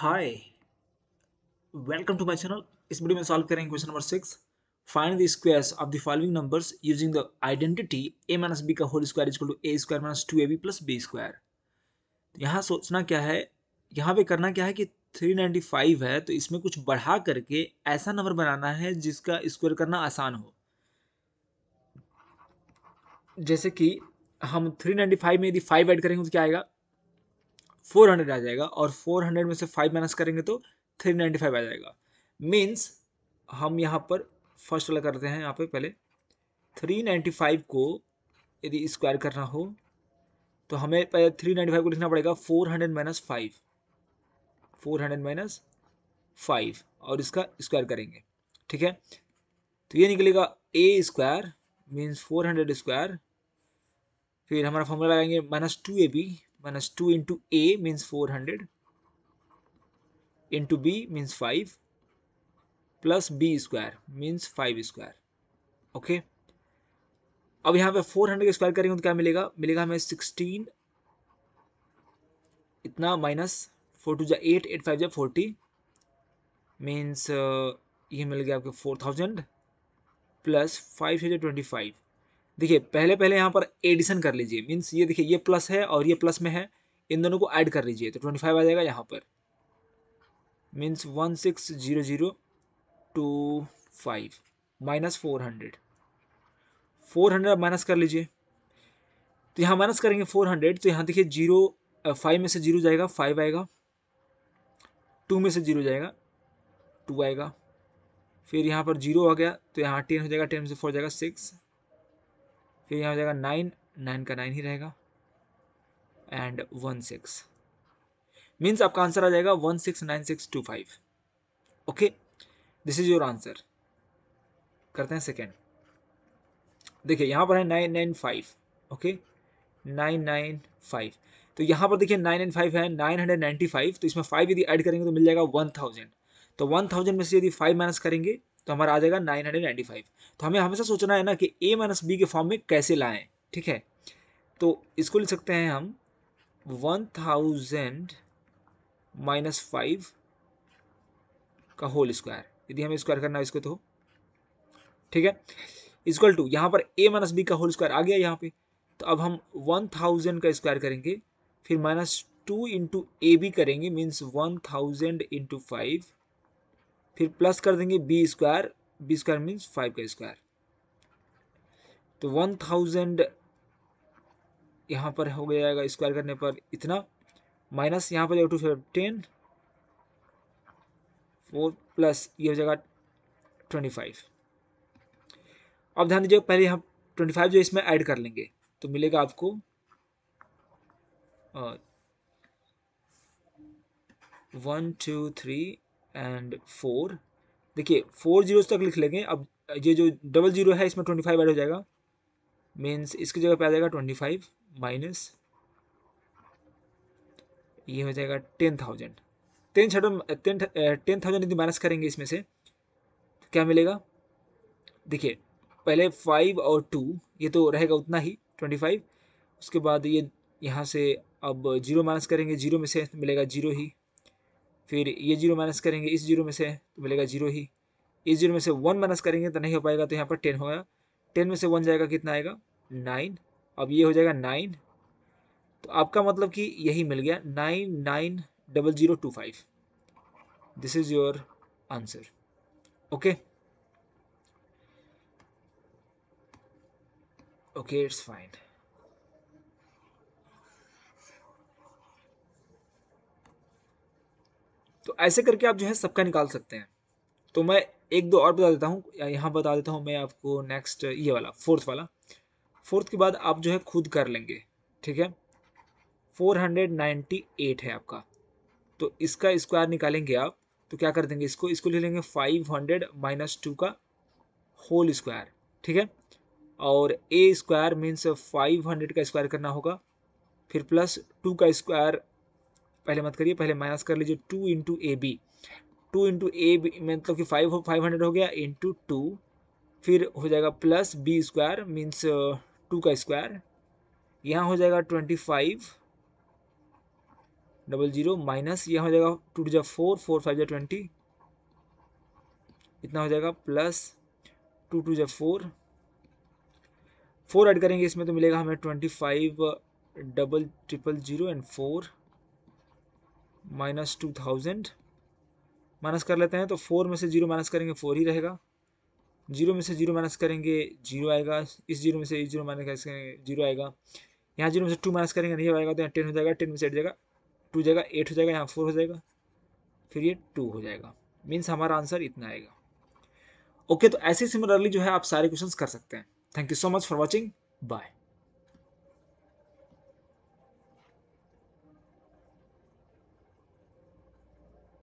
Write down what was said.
Hi welcome to my channel इस video में solve करेंगे question number six find the squares of the following numbers using the identity a minus b का whole square is equal to a square minus two a b plus b square यहाँ सोचना क्या है यहाँ पे करना क्या है कि 395 है तो इसमें कुछ बढ़ा करके ऐसा नंबर बनाना है जिसका स्क्वायर करना आसान हो जैसे कि हम 395 में यदि 5 ऐड करेंगे तो क्या आएगा फोर हंड्रेड आ जाएगा और फोर हंड्रेड में से फाइव माइनस करेंगे तो थ्री नाइन्टी फाइव आ जाएगा मीन्स हम यहाँ पर फर्स्ट वाला करते हैं यहाँ पे पहले थ्री नाइन्टी फाइव को यदि स्क्वायर करना हो तो हमें पहले थ्री नाइन्टी फाइव को लिखना पड़ेगा four hundred minus five four hundred minus five और इसका स्क्वायर करेंगे ठीक है तो ये निकलेगा a square means four hundred square फिर हमारा फॉर्मूला लगाएंगे minus two a b minus 2 into A means 400 into B means 5 plus B square means 5 square okay? अब यहाँ पे 400 के स्क्वायर करेंगे तो क्या मिलेगा मिलेगा हमें 16 इतना माइनस 4 टू जा 8 8 5 जा 40 मींस uh, ये मिल गया आपके 4000 प्लस 5 से ट्वेंटी फाइव देखिए पहले पहले यहाँ पर एडिशन कर लीजिए मीन्स ये देखिए ये प्लस है और ये प्लस में है इन दोनों को ऐड कर लीजिए तो ट्वेंटी फाइव आ जाएगा यहाँ पर means one six zero zero two five minus four hundred four hundred minus कर लीजिए तो यहाँ माइनस करेंगे फोर हंड्रेड तो यहाँ देखिए जीरो फाइव में से जीरो जाएगा फाइव आएगा टू में से जीरो जाएगा टू आएगा फिर यहाँ पर जीरो आ गया तो यहाँ टेन हो जाएगा टेन से फोर जाएगा सिक्स फिर यहाँ हो जाएगा नाइन नाइन का नाइन ही रहेगा एंड वन सिक्स मीन्स आपका आंसर आ जाएगा one six nine six two five okay this is your answer करते हैं सेकेंड देखिए यहाँ पर है nine nine five okay nine nine five तो यहाँ पर देखिए नाइन एंड फाइव है नाइन हंड्रेड नाइन्टी फाइव तो इसमें फाइव यदि ऐड करेंगे तो मिल जाएगा वन थाउजेंड तो वन थाउजेंड में से यदि फाइव माइनस करेंगे तो हमारा आ जाएगा नाइन हंड्रेड नाइन्टी फाइव तो हमें हमेशा सोचना है ना कि ए माइनस बी के फॉर्म में कैसे लाएं ठीक है तो इसको लिख सकते हैं हम वन थाउजेंड माइनस फाइव का होल स्क्वायर यदि हमें स्क्वायर करना है इसको तो ठीक है इजक्वल टू यहाँ पर ए माइनस बी का होल स्क्वायर आ गया यहाँ पे तो अब हम वन थाउजेंड का स्क्वायर करेंगे फिर माइनस टू इंटू ए भी करेंगे means one thousand into five फिर प्लस कर देंगे b square b square means five का स्क्वायर तो वन थाउजेंड यहाँ पर हो जाएगा स्क्वायर करने पर इतना माइनस यहाँ पर जाएगा two five ten four plus ये हो जाएगा ट्वेंटी फाइव अब ध्यान दीजिए पहले यहाँ ट्वेंटी फाइव जो इसमें ऐड कर लेंगे तो मिलेगा आपको one two three and four देखिए फोर जीरो तक लिख लेंगे अब ये जो डबल जीरो है इसमें ट्वेंटी फाइव ऐड हो जाएगा मीन्स इसकी जगह पे आ जाएगा ट्वेंटी फाइव माइनस ये हो जाएगा टेन थाउजेंड टेन छठो टेन टेन थाउजेंड यदि माइनस करेंगे इसमें से तो क्या मिलेगा देखिए पहले फाइव और टू ये तो रहेगा उतना ही ट्वेंटी फाइव उसके बाद ये यहाँ से अब जीरो माइनस करेंगे जीरो में से मिलेगा जीरो ही फिर ये जीरो माइनस करेंगे इस जीरो में से तो मिलेगा जीरो ही इस जीरो में से वन माइनस करेंगे तो नहीं हो पाएगा तो यहाँ पर टेन होगा टेन में से वन जाएगा कितना आएगा नाइन अब ये हो जाएगा नाइन तो आपका मतलब कि यही मिल गया nine nine double zero two five this is your answer okay okay it's fine तो ऐसे करके आप जो है सबका निकाल सकते हैं तो मैं एक दो और बता देता हूँ यहाँ बता देता हूँ मैं आपको नेक्स्ट ये वाला फोर्थ वाला फोर्थ के बाद आप जो है खुद कर लेंगे ठीक है 498 है आपका तो इसका स्क्वायर निकालेंगे आप तो क्या कर देंगे इसको इसको ले लेंगे 500 हंड्रेड माइनस टू का होल स्क्वायर ठीक है और ए स्क्वायर मीन्स 500 का स्क्वायर करना होगा फिर प्लस टू का स्क्वायर पहले मत करिए पहले माइनस कर लीजिए two into a b two into a b मतलब कि फाइव फाइव हंड्रेड हो गया इंटू टू फिर हो जाएगा plus b square means two का स्क्वायर यहाँ हो जाएगा twenty five double zero minus यहाँ हो जाएगा टू टू जा फोर फोर फाइव जा ट्वेंटी इतना हो जाएगा प्लस टू टू जा फोर फोर ऐड करेंगे इसमें तो मिलेगा हमें twenty five double triple zero and four minus two thousand minus कर लेते हैं तो फोर में से जीरो माइनस करेंगे फोर ही रहेगा जीरो में से जीरो माइनस करेंगे जीरो आएगा इस जीरो में से इस जीरो माइनस करेंगे जीरो आएगा यहाँ जीरो में से टू माइनस करेंगे नहीं आएगा तो यहाँ टेन हो जाएगा टेन में से एट जाएगा टू जाएगा एट हो जाएगा यहाँ फोर हो जाएगा फिर ये टू हो जाएगा मीन्स हमारा आंसर इतना आएगा ओके तो ऐसे सिमिलरली जो है आप सारे क्वेश्चन कर सकते हैं thank you so much for watching bye